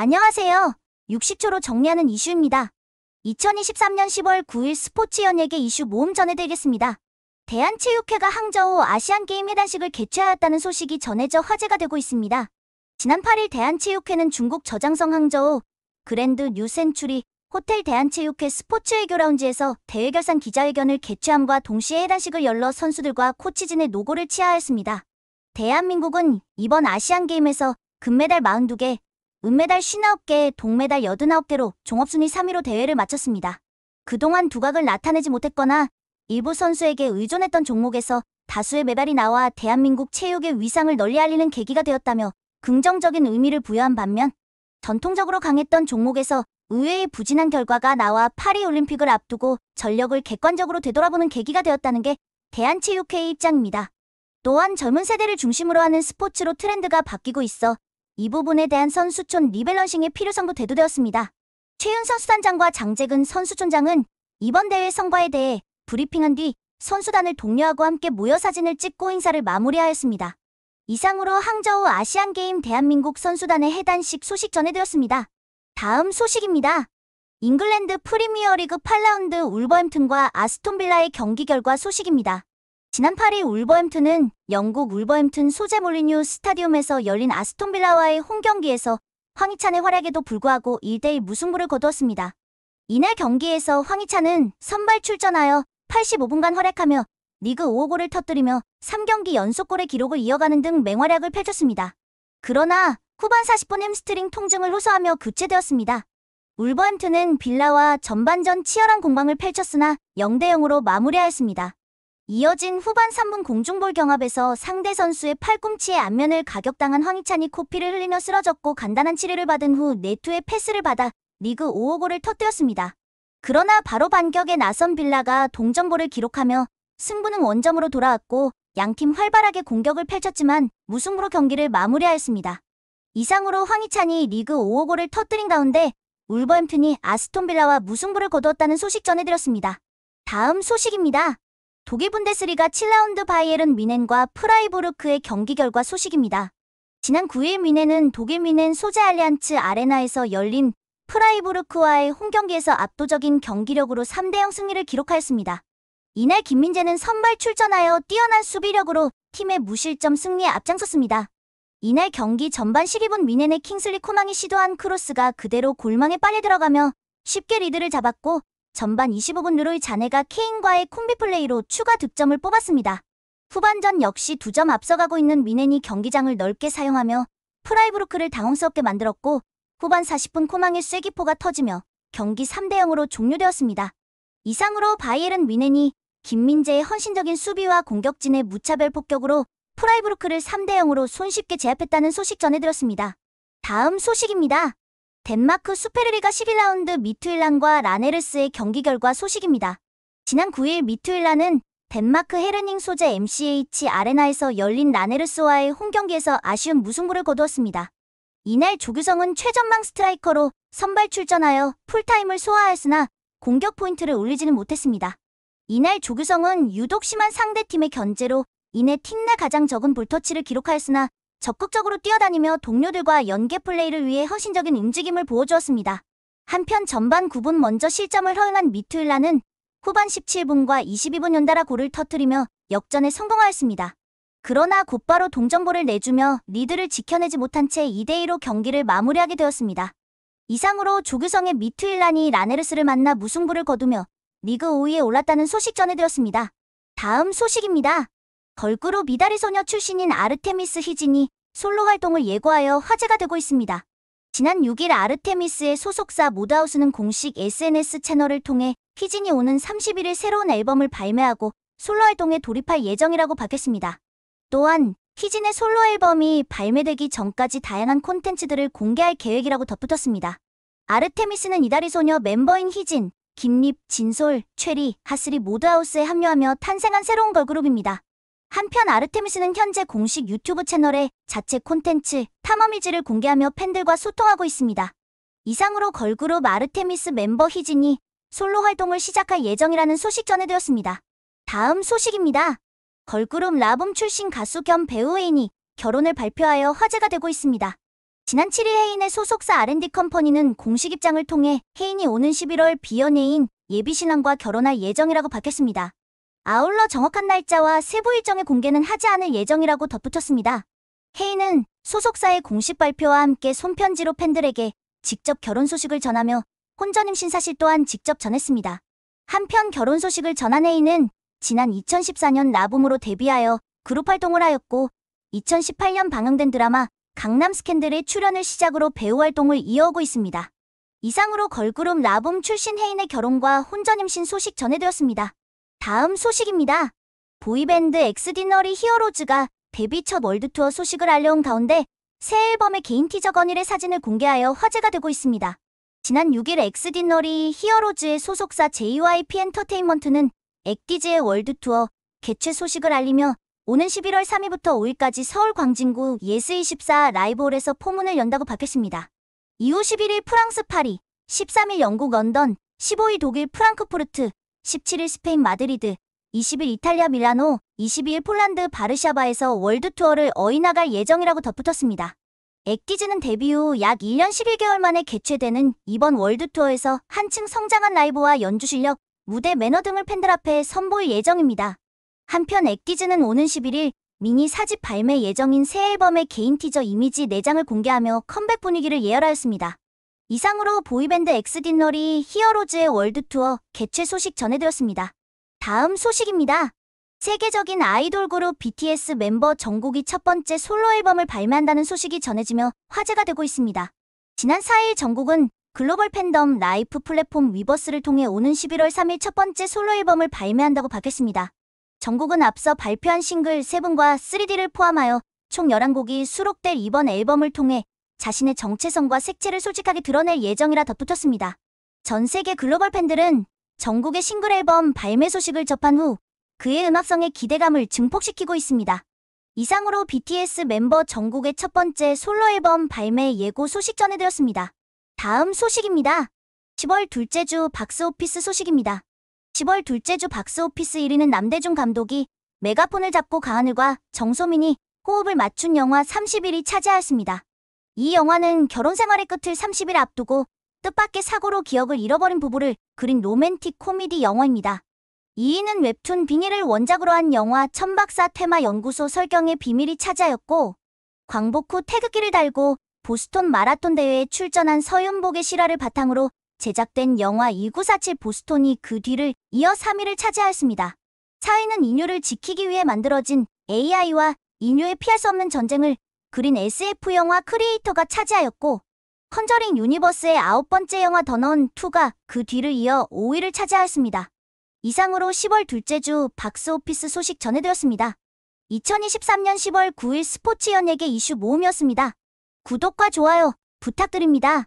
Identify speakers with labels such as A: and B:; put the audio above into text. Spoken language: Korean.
A: 안녕하세요. 60초로 정리하는 이슈입니다. 2023년 10월 9일 스포츠 연예계 이슈 모음 전해드리겠습니다. 대한체육회가 항저우 아시안게임 회단식을 개최하였다는 소식이 전해져 화제가 되고 있습니다. 지난 8일 대한체육회는 중국 저장성 항저우 그랜드 뉴센츄리 호텔 대한체육회 스포츠외교 라운지에서 대회 결산 기자회견을 개최함과 동시에 해단식을 열러 선수들과 코치진의 노고를 치하였습니다. 대한민국은 이번 아시안게임에서 금메달 42개, 은메달 59개, 동메달 89개로 종합순위 3위로 대회를 마쳤습니다. 그동안 두각을 나타내지 못했거나 일부 선수에게 의존했던 종목에서 다수의 메달이 나와 대한민국 체육의 위상을 널리 알리는 계기가 되었다며 긍정적인 의미를 부여한 반면 전통적으로 강했던 종목에서 의외의 부진한 결과가 나와 파리 올림픽을 앞두고 전력을 객관적으로 되돌아보는 계기가 되었다는 게 대한체육회의 입장입니다. 또한 젊은 세대를 중심으로 하는 스포츠로 트렌드가 바뀌고 있어 이 부분에 대한 선수촌 리밸런싱의 필요성도 대두되었습니다. 최윤선 수단장과 장재근 선수촌장은 이번 대회 성과에 대해 브리핑한 뒤 선수단을 독려하고 함께 모여 사진을 찍고 행사를 마무리하였습니다. 이상으로 항저우 아시안게임 대한민국 선수단의 해단식 소식 전해드렸습니다. 다음 소식입니다. 잉글랜드 프리미어리그 8라운드 울버햄튼과 아스톤빌라의 경기 결과 소식입니다. 지난 8일 울버햄튼은 영국 울버햄튼 소재 몰리뉴 스타디움에서 열린 아스톤 빌라와의 홈 경기에서 황희찬의 활약에도 불구하고 1대1 무승부를 거두었습니다. 이날 경기에서 황희찬은 선발 출전하여 85분간 활약하며 리그 5호 골을 터뜨리며 3경기 연속골의 기록을 이어가는 등 맹활약을 펼쳤습니다. 그러나 후반 40분 햄스트링 통증을 호소하며 교체되었습니다. 울버햄튼은 빌라와 전반전 치열한 공방을 펼쳤으나 0대0으로 마무리하였습니다. 이어진 후반 3분 공중볼 경합에서 상대 선수의 팔꿈치에 안면을 가격당한 황희찬이 코피를 흘리며 쓰러졌고 간단한 치료를 받은 후 네투의 패스를 받아 리그 5호 골을 터뜨렸습니다. 그러나 바로 반격에 나선 빌라가 동점골을 기록하며 승부는 원점으로 돌아왔고 양팀 활발하게 공격을 펼쳤지만 무승부로 경기를 마무리하였습니다. 이상으로 황희찬이 리그 5호 골을 터뜨린 가운데 울버햄튼이 아스톤빌라와 무승부를 거두었다는 소식 전해드렸습니다. 다음 소식입니다. 독일 분데스리가 7라운드 바이에른 미넨과 프라이부르크의 경기 결과 소식입니다. 지난 9일 미넨은 독일 미넨 소재 알리안츠 아레나에서 열린 프라이부르크와의 홈 경기에서 압도적인 경기력으로 3대0 승리를 기록하였습니다. 이날 김민재는 선발 출전하여 뛰어난 수비력으로 팀의 무실점 승리에 앞장섰습니다. 이날 경기 전반 12분 미넨의 킹슬리 코망이 시도한 크로스가 그대로 골망에 빨리 들어가며 쉽게 리드를 잡았고 전반 25분 르로이 자네가 케인과의 콤비 플레이로 추가 득점을 뽑았습니다. 후반전 역시 두 점 앞서가고 있는 미넨이 경기장을 넓게 사용하며 프라이브루크를 당황스럽게 만들었고 후반 40분 코망의 쐐기포가 터지며 경기 3대0으로 종료되었습니다. 이상으로 바이엘은 미넨이 김민재의 헌신적인 수비와 공격진의 무차별 폭격으로 프라이브루크를 3대0으로 손쉽게 제압했다는 소식 전해드렸습니다. 다음 소식입니다. 덴마크 수페르리가 11라운드 미투일란과 라네르스의 경기 결과 소식입니다. 지난 9일 미투일란은 덴마크 헤르닝 소재 MCH 아레나에서 열린 라네르스와의 홈 경기에서 아쉬운 무승부를 거두었습니다. 이날 조규성은 최전방 스트라이커로 선발 출전하여 풀타임을 소화하였으나 공격 포인트를 올리지는 못했습니다. 이날 조규성은 유독 심한 상대팀의 견제로 이내 팀 내 가장 적은 볼터치를 기록하였으나 적극적으로 뛰어다니며 동료들과 연계 플레이를 위해 헌신적인 움직임을 보여주었습니다. 한편 전반 9분 먼저 실점을 허용한 미투일라는 후반 17분과 22분 연달아 골을 터뜨리며 역전에 성공하였습니다. 그러나 곧바로 동점골을 내주며 리드를 지켜내지 못한 채 2대2로 경기를 마무리하게 되었습니다. 이상으로 조규성의 미투일란이 라네르스를 만나 무승부를 거두며 리그 5위에 올랐다는 소식 전해드렸습니다. 다음 소식입니다. 걸그룹 이달의 소녀 출신인 아르테미스 희진이 솔로 활동을 예고하여 화제가 되고 있습니다. 지난 6일 아르테미스의 소속사 모드하우스는 공식 SNS 채널을 통해 희진이 오는 31일 새로운 앨범을 발매하고 솔로 활동에 돌입할 예정이라고 밝혔습니다. 또한 희진의 솔로 앨범이 발매되기 전까지 다양한 콘텐츠들을 공개할 계획이라고 덧붙였습니다. 아르테미스는 이달의 소녀 멤버인 희진, 김립, 진솔, 최리, 하슬이 모드하우스에 합류하며 탄생한 새로운 걸그룹입니다. 한편 아르테미스는 현재 공식 유튜브 채널에 자체 콘텐츠 탐험일지를 공개하며 팬들과 소통하고 있습니다. 이상으로 걸그룹 아르테미스 멤버 희진이 솔로 활동을 시작할 예정이라는 소식 전해드렸습니다. 다음 소식입니다. 걸그룹 라붐 출신 가수 겸 배우 헤인이 결혼을 발표하여 화제가 되고 있습니다. 지난 7일 혜인의 소속사 R&D 컴퍼니는 공식 입장을 통해 혜인이 오는 11월 비연예인 예비신랑과 결혼할 예정이라고 밝혔습니다. 아울러 정확한 날짜와 세부 일정의 공개는 하지 않을 예정이라고 덧붙였습니다. 헤이는 소속사의 공식 발표와 함께 손편지로 팬들에게 직접 결혼 소식을 전하며 혼전 임신 사실 또한 직접 전했습니다. 한편 결혼 소식을 전한 헤이는 지난 2014년 라붐으로 데뷔하여 그룹 활동을 하였고 2018년 방영된 드라마 강남 스캔들의 출연을 시작으로 배우 활동을 이어오고 있습니다. 이상으로 걸그룹 라붐 출신 헤인의 결혼과 혼전 임신 소식 전해드렸습니다. 다음 소식입니다. 보이밴드 엑스디너리 히어로즈가 데뷔 첫 월드투어 소식을 알려온 가운데 새 앨범의 개인 티저 건일의 사진을 공개하여 화제가 되고 있습니다. 지난 6일 엑스디너리 히어로즈의 소속사 JYP 엔터테인먼트는 엑디즈의 월드투어 개최 소식을 알리며 오는 11월 3일부터 5일까지 서울 광진구 예스24 라이브홀에서 포문을 연다고 밝혔습니다. 이후 11일 프랑스 파리, 13일 영국 런던, 15일 독일 프랑크푸르트, 17일 스페인 마드리드, 20일 이탈리아 밀라노, 22일 폴란드 바르샤바에서 월드 투어를 어인나갈 예정이라고 덧붙였습니다. 액티즈는 데뷔 후 약 1년 11개월 만에 개최되는 이번 월드 투어에서 한층 성장한 라이브와 연주 실력, 무대 매너 등을 팬들 앞에 선보일 예정입니다. 한편 액티즈는 오는 11일 미니 사집 발매 예정인 새 앨범의 개인 티저 이미지 4장을 공개하며 컴백 분위기를 예열하였습니다. 이상으로 보이밴드 엑스딘널이 히어로즈의 월드투어 개최 소식 전해드렸습니다. 다음 소식입니다. 세계적인 아이돌 그룹 BTS 멤버 정국이 첫 번째 솔로 앨범을 발매한다는 소식이 전해지며 화제가 되고 있습니다. 지난 4일 정국은 글로벌 팬덤 라이프 플랫폼 위버스를 통해 오는 11월 3일 첫 번째 솔로 앨범을 발매한다고 밝혔습니다. 정국은 앞서 발표한 싱글 3분과 3D를 포함하여 총 11곡이 수록될 이번 앨범을 통해 자신의 정체성과 색채를 솔직하게 드러낼 예정이라 덧붙였습니다. 전 세계 글로벌 팬들은 전국의 싱글 앨범 발매 소식을 접한 후 그의 음악성에 기대감을 증폭시키고 있습니다. 이상으로 BTS 멤버 전국의 첫 번째 솔로 앨범 발매 예고 소식 전해드렸습니다. 다음 소식입니다. 10월 둘째 주 박스오피스 소식입니다. 10월 둘째 주 박스오피스 1위는 남대중 감독이 메가폰을 잡고 가하늘과 정소민이 호흡을 맞춘 영화 3 0일이 차지하였습니다. 이 영화는 결혼 생활의 끝을 30일 앞두고 뜻밖의 사고로 기억을 잃어버린 부부를 그린 로맨틱 코미디 영화입니다. 2인은 웹툰 비닐을 원작으로 한 영화 천박사 테마 연구소 설경의 비밀이 차지하였고 광복 후 태극기를 달고 보스톤 마라톤 대회에 출전한 서윤복의 실화를 바탕으로 제작된 영화 2947 보스톤이 그 뒤를 이어 3위를 차지하였습니다. 차이는 인류를 지키기 위해 만들어진 AI와 인류의 피할 수 없는 전쟁을 그린 SF 영화 크리에이터가 차지하였고 컨저링 유니버스의 아홉 번째 영화 더넌 2가 그 뒤를 이어 5위를 차지하였습니다. 이상으로 10월 둘째 주 박스오피스 소식 전해드렸습니다. 2023년 10월 9일 스포츠 연예계 이슈 모음이었습니다. 구독과 좋아요 부탁드립니다.